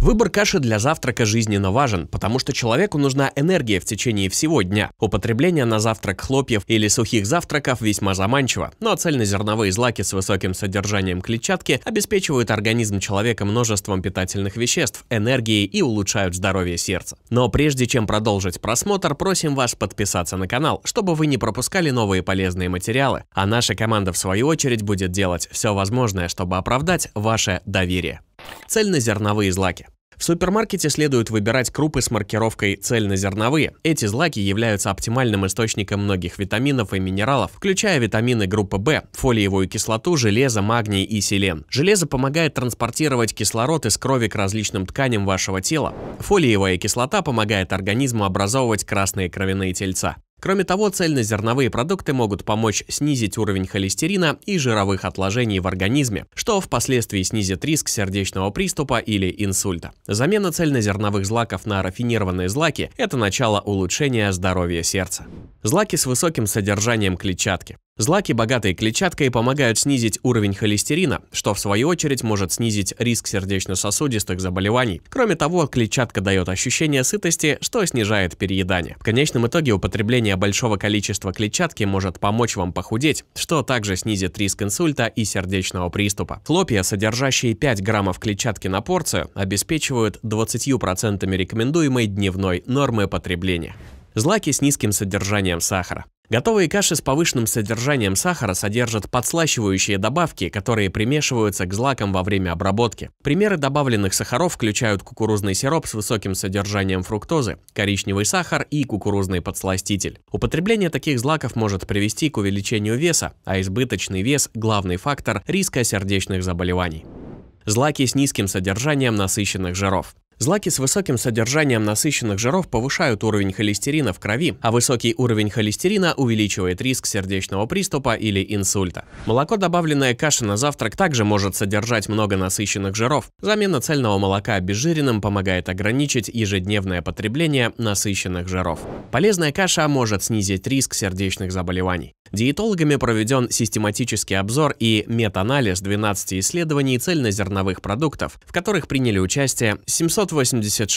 Выбор каши для завтрака жизненно важен, потому что человеку нужна энергия в течение всего дня. Употребление на завтрак хлопьев или сухих завтраков весьма заманчиво, но цельнозерновые злаки с высоким содержанием клетчатки обеспечивают организм человека множеством питательных веществ, энергии и улучшают здоровье сердца. Но прежде чем продолжить просмотр, просим вас подписаться на канал, чтобы вы не пропускали новые полезные материалы, а наша команда в свою очередь будет делать все возможное, чтобы оправдать ваше доверие. Цельнозерновые злаки. В супермаркете следует выбирать крупы с маркировкой «цельнозерновые». Эти злаки являются оптимальным источником многих витаминов и минералов, включая витамины группы В, фолиевую кислоту, железо, магний и селен. Железо помогает транспортировать кислород из крови к различным тканям вашего тела. Фолиевая кислота помогает организму образовывать красные кровяные тельца. Кроме того, цельнозерновые продукты могут помочь снизить уровень холестерина и жировых отложений в организме, что впоследствии снизит риск сердечного приступа или инсульта. Замена цельнозерновых злаков на рафинированные злаки – это начало улучшения здоровья сердца. Злаки с высоким содержанием клетчатки. Злаки, богатые клетчаткой, помогают снизить уровень холестерина, что в свою очередь может снизить риск сердечно-сосудистых заболеваний. Кроме того, клетчатка дает ощущение сытости, что снижает переедание. В конечном итоге употребление большого количества клетчатки может помочь вам похудеть, что также снизит риск инсульта и сердечного приступа. Хлопья, содержащие 5 граммов клетчатки на порцию, обеспечивают 20% рекомендуемой дневной нормы потребления. Злаки с низким содержанием сахара. Готовые каши с повышенным содержанием сахара содержат подслащивающие добавки, которые примешиваются к злакам во время обработки. Примеры добавленных сахаров включают кукурузный сироп с высоким содержанием фруктозы, коричневый сахар и кукурузный подсластитель. Употребление таких злаков может привести к увеличению веса, а избыточный вес – главный фактор риска сердечных заболеваний злаки с низким содержанием насыщенных жиров. Злаки с высоким содержанием насыщенных жиров повышают уровень холестерина в крови, а высокий уровень холестерина увеличивает риск сердечного приступа или инсульта. Молоко, добавленное каше на завтрак, также может содержать много насыщенных жиров. Замена цельного молока обезжиренным помогает ограничить ежедневное потребление насыщенных жиров. Полезная каша может снизить риск сердечных заболеваний. Диетологами проведен систематический обзор и метаанализ 12 исследований цельнозерновых продуктов, в которых приняли участие 786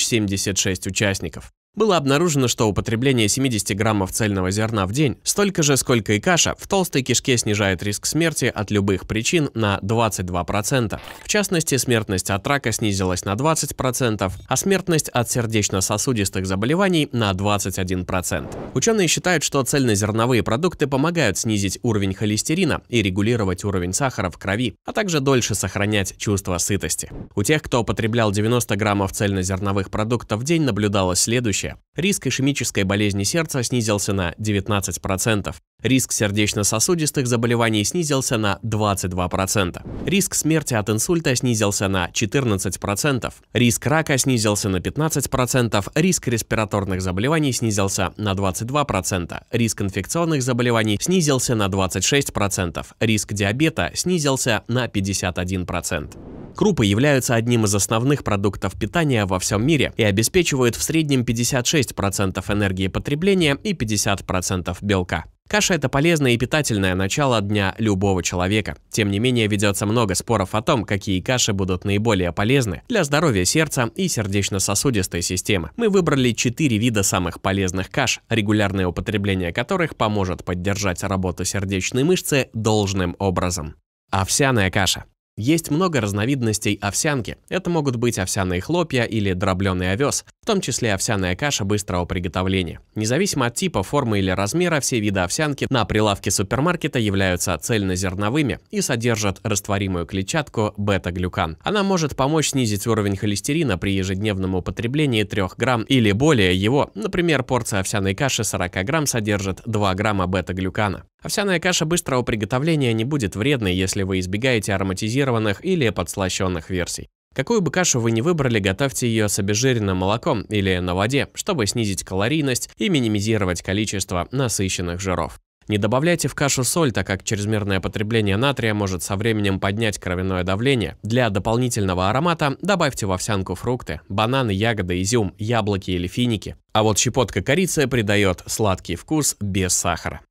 076 участников было обнаружено, что употребление 70 граммов цельного зерна в день, столько же, сколько и каша, в толстой кишке снижает риск смерти от любых причин на 22%. В частности, смертность от рака снизилась на 20%, а смертность от сердечно-сосудистых заболеваний на 21%. Ученые считают, что цельнозерновые продукты помогают снизить уровень холестерина и регулировать уровень сахара в крови, а также дольше сохранять чувство сытости. У тех, кто употреблял 90 граммов цельнозерновых продуктов в день, наблюдалось следующее. Риск ишемической болезни сердца снизился на 19%. Риск сердечно-сосудистых заболеваний снизился на 22%. Риск смерти от инсульта снизился на 14%. Риск рака снизился на 15%. Риск респираторных заболеваний снизился на 22%. Риск инфекционных заболеваний снизился на 26%. Риск диабета снизился на 51%. Крупы являются одним из основных продуктов питания во всем мире и обеспечивают в среднем 56% энергии потребления и 50% белка. Каша – это полезное и питательное начало дня любого человека. Тем не менее, ведется много споров о том, какие каши будут наиболее полезны для здоровья сердца и сердечно-сосудистой системы. Мы выбрали четыре вида самых полезных каш, регулярное употребление которых поможет поддержать работу сердечной мышцы должным образом. Овсяная каша. Есть много разновидностей овсянки. Это могут быть овсяные хлопья или дробленый овес, в том числе овсяная каша быстрого приготовления. Независимо от типа, формы или размера, все виды овсянки на прилавке супермаркета являются цельнозерновыми и содержат растворимую клетчатку бета-глюкан. Она может помочь снизить уровень холестерина при ежедневном употреблении 3 грамм или более его. Например, порция овсяной каши 40 грамм содержит 2 грамма бета-глюкана. Овсяная а каша быстрого приготовления не будет вредной, если вы избегаете ароматизированных или подслащенных версий. Какую бы кашу вы ни выбрали, готовьте ее с обезжиренным молоком или на воде, чтобы снизить калорийность и минимизировать количество насыщенных жиров. Не добавляйте в кашу соль, так как чрезмерное потребление натрия может со временем поднять кровяное давление. Для дополнительного аромата добавьте в овсянку фрукты, бананы, ягоды, изюм, яблоки или финики. А вот щепотка корицы придает сладкий вкус без сахара.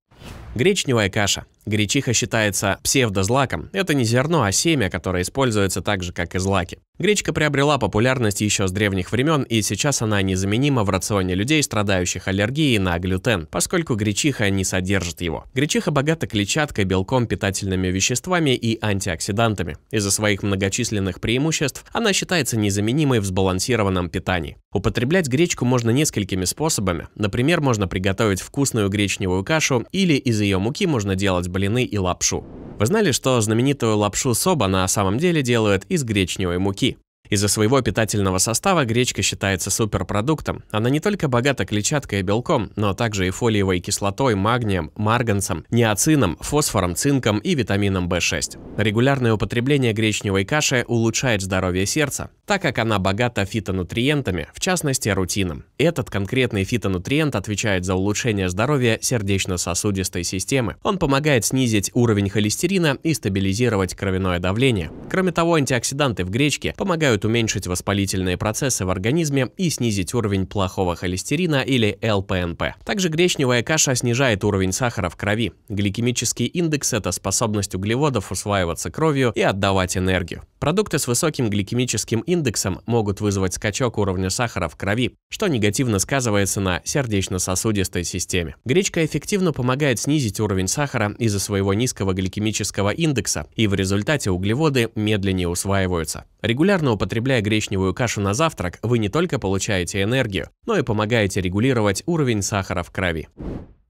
Гречневая каша. Гречиха считается псевдозлаком. Это не зерно, а семя, которое используется так же, как и злаки. Гречка приобрела популярность еще с древних времен, и сейчас она незаменима в рационе людей, страдающих аллергией на глютен, поскольку гречиха не содержит его. Гречиха богата клетчаткой, белком, питательными веществами и антиоксидантами. Из-за своих многочисленных преимуществ она считается незаменимой в сбалансированном питании. Употреблять гречку можно несколькими способами. Например, можно приготовить вкусную гречневую кашу или из ее ее муки можно делать блины и лапшу. Вы знали, что знаменитую лапшу соба на самом деле делают из гречневой муки? Из-за своего питательного состава гречка считается суперпродуктом. Она не только богата клетчаткой и белком, но также и фолиевой кислотой, магнием, марганцем, неоцином, фосфором, цинком и витамином В6. Регулярное употребление гречневой каши улучшает здоровье сердца, так как она богата фитонутриентами, в частности рутином. Этот конкретный фитонутриент отвечает за улучшение здоровья сердечно-сосудистой системы. Он помогает снизить уровень холестерина и стабилизировать кровяное давление. Кроме того, антиоксиданты в гречке помогают позволяют уменьшить воспалительные процессы в организме и снизить уровень плохого холестерина или ЛПНП. Также гречневая каша снижает уровень сахара в крови. Гликемический индекс – это способность углеводов усваиваться кровью и отдавать энергию. Продукты с высоким гликемическим индексом могут вызвать скачок уровня сахара в крови, что негативно сказывается на сердечно-сосудистой системе. Гречка эффективно помогает снизить уровень сахара из-за своего низкого гликемического индекса, и в результате углеводы медленнее усваиваются. Регулярно употребляя гречневую кашу на завтрак, вы не только получаете энергию, но и помогаете регулировать уровень сахара в крови.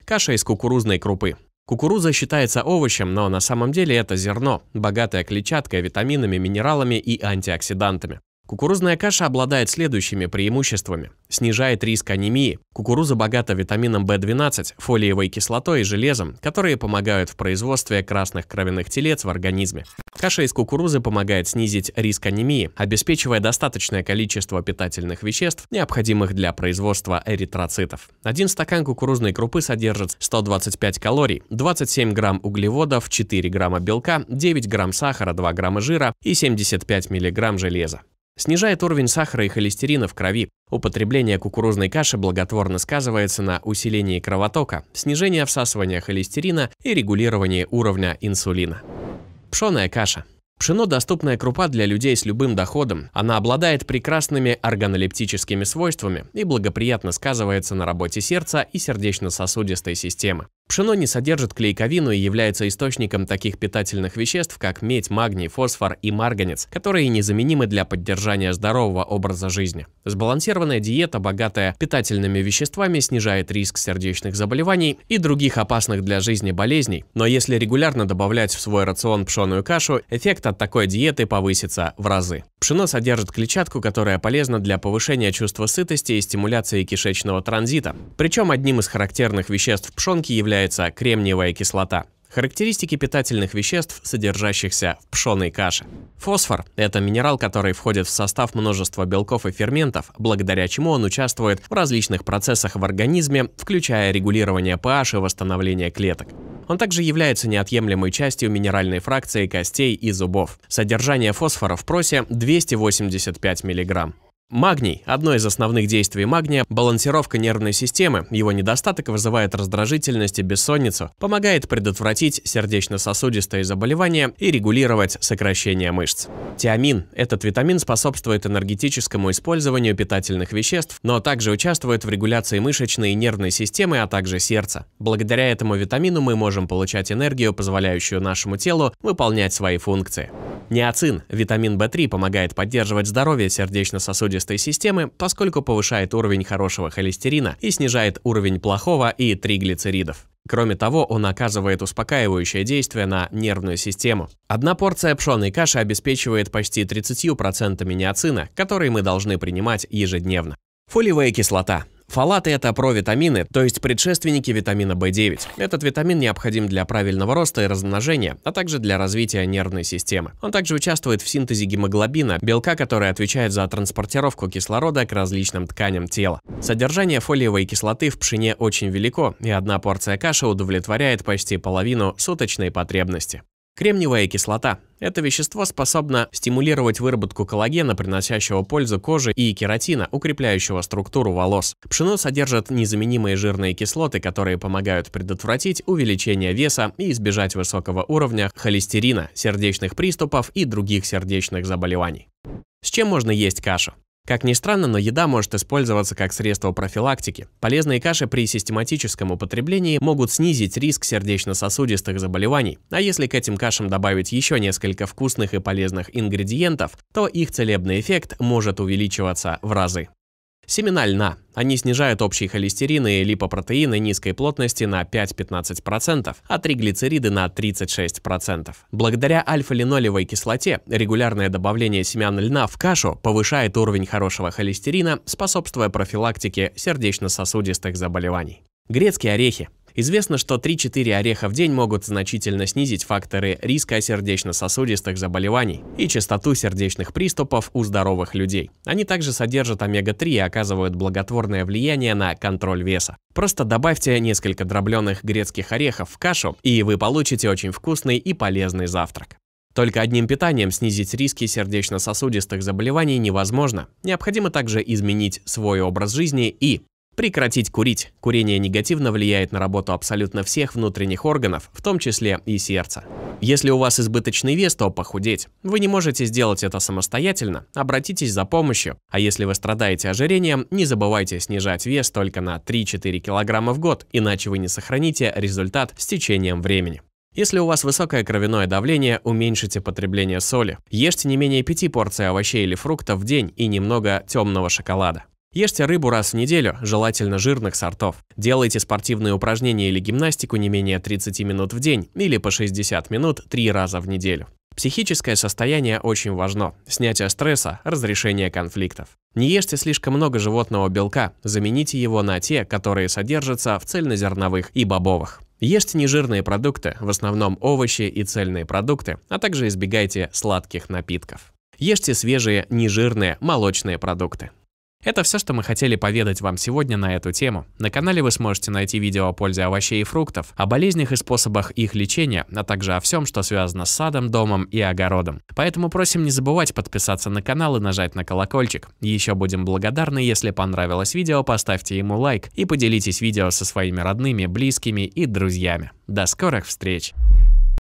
Каша из кукурузной крупы. Кукуруза считается овощем, но на самом деле это зерно, богатое клетчаткой, витаминами, минералами и антиоксидантами. Кукурузная каша обладает следующими преимуществами. Снижает риск анемии. Кукуруза богата витамином В12, фолиевой кислотой и железом, которые помогают в производстве красных кровяных телец в организме. Каша из кукурузы помогает снизить риск анемии, обеспечивая достаточное количество питательных веществ, необходимых для производства эритроцитов. Один стакан кукурузной крупы содержит 125 калорий, 27 грамм углеводов, 4 грамма белка, 9 грамм сахара, 2 грамма жира и 75 миллиграмм железа. Снижает уровень сахара и холестерина в крови. Употребление кукурузной каши благотворно сказывается на усилении кровотока, снижении всасывания холестерина и регулировании уровня инсулина. Пшеная каша. Пшено – доступная крупа для людей с любым доходом. Она обладает прекрасными органолептическими свойствами и благоприятно сказывается на работе сердца и сердечно-сосудистой системы. Пшено не содержит клейковину и является источником таких питательных веществ, как медь, магний, фосфор и марганец, которые незаменимы для поддержания здорового образа жизни. Сбалансированная диета, богатая питательными веществами, снижает риск сердечных заболеваний и других опасных для жизни болезней. Но если регулярно добавлять в свой рацион пшеную кашу, эффект от такой диеты повысится в разы. Пшено содержит клетчатку, которая полезна для повышения чувства сытости и стимуляции кишечного транзита. Причем одним из характерных веществ пшенки является является кремниевая кислота. Характеристики питательных веществ, содержащихся в пшеной каше. Фосфор – это минерал, который входит в состав множества белков и ферментов, благодаря чему он участвует в различных процессах в организме, включая регулирование pH и восстановление клеток. Он также является неотъемлемой частью минеральной фракции костей и зубов. Содержание фосфора в просе 285 мг. Магний. Одно из основных действий магния – балансировка нервной системы. Его недостаток вызывает раздражительность и бессонницу, помогает предотвратить сердечно-сосудистые заболевания и регулировать сокращение мышц. Тиамин. Этот витамин способствует энергетическому использованию питательных веществ, но также участвует в регуляции мышечной и нервной системы, а также сердца. Благодаря этому витамину мы можем получать энергию, позволяющую нашему телу выполнять свои функции. Неоцин, витамин В3, помогает поддерживать здоровье сердечно-сосудистой системы, поскольку повышает уровень хорошего холестерина и снижает уровень плохого и триглицеридов. Кроме того, он оказывает успокаивающее действие на нервную систему. Одна порция пшеной каши обеспечивает почти 30% неоцина, который мы должны принимать ежедневно. Фолиевая кислота Фолаты – это провитамины, то есть предшественники витамина B9. Этот витамин необходим для правильного роста и размножения, а также для развития нервной системы. Он также участвует в синтезе гемоглобина, белка, который отвечает за транспортировку кислорода к различным тканям тела. Содержание фолиевой кислоты в пшене очень велико, и одна порция каши удовлетворяет почти половину суточной потребности. Кремниевая кислота. Это вещество способно стимулировать выработку коллагена, приносящего пользу коже и кератина, укрепляющего структуру волос. Пшено содержит незаменимые жирные кислоты, которые помогают предотвратить увеличение веса и избежать высокого уровня холестерина, сердечных приступов и других сердечных заболеваний. С чем можно есть кашу? Как ни странно, но еда может использоваться как средство профилактики. Полезные каши при систематическом употреблении могут снизить риск сердечно-сосудистых заболеваний, а если к этим кашам добавить еще несколько вкусных и полезных ингредиентов, то их целебный эффект может увеличиваться в разы. Семена льна. Они снижают общий холестерин и липопротеины низкой плотности на 5-15%, а триглицериды на 36%. Благодаря альфа-линолевой кислоте регулярное добавление семян льна в кашу повышает уровень хорошего холестерина, способствуя профилактике сердечно-сосудистых заболеваний. Грецкие орехи. Известно, что 3-4 ореха в день могут значительно снизить факторы риска сердечно-сосудистых заболеваний и частоту сердечных приступов у здоровых людей. Они также содержат омега-3 и оказывают благотворное влияние на контроль веса. Просто добавьте несколько дробленых грецких орехов в кашу, и вы получите очень вкусный и полезный завтрак. Только одним питанием снизить риски сердечно-сосудистых заболеваний невозможно. Необходимо также изменить свой образ жизни и Прекратить курить. Курение негативно влияет на работу абсолютно всех внутренних органов, в том числе и сердца. Если у вас избыточный вес, то похудеть. Вы не можете сделать это самостоятельно, обратитесь за помощью. А если вы страдаете ожирением, не забывайте снижать вес только на 3-4 кг в год, иначе вы не сохраните результат с течением времени. Если у вас высокое кровяное давление, уменьшите потребление соли. Ешьте не менее 5 порций овощей или фруктов в день и немного темного шоколада. Ешьте рыбу раз в неделю, желательно жирных сортов. Делайте спортивные упражнения или гимнастику не менее 30 минут в день или по 60 минут 3 раза в неделю. Психическое состояние очень важно. Снятие стресса, разрешение конфликтов. Не ешьте слишком много животного белка, замените его на те, которые содержатся в цельнозерновых и бобовых. Ешьте нежирные продукты, в основном овощи и цельные продукты, а также избегайте сладких напитков. Ешьте свежие, нежирные, молочные продукты. Это все, что мы хотели поведать вам сегодня на эту тему. На канале вы сможете найти видео о пользе овощей и фруктов, о болезнях и способах их лечения, а также о всем, что связано с садом, домом и огородом. Поэтому просим не забывать подписаться на канал и нажать на колокольчик. Еще будем благодарны, если понравилось видео, поставьте ему лайк и поделитесь видео со своими родными, близкими и друзьями. До скорых встреч!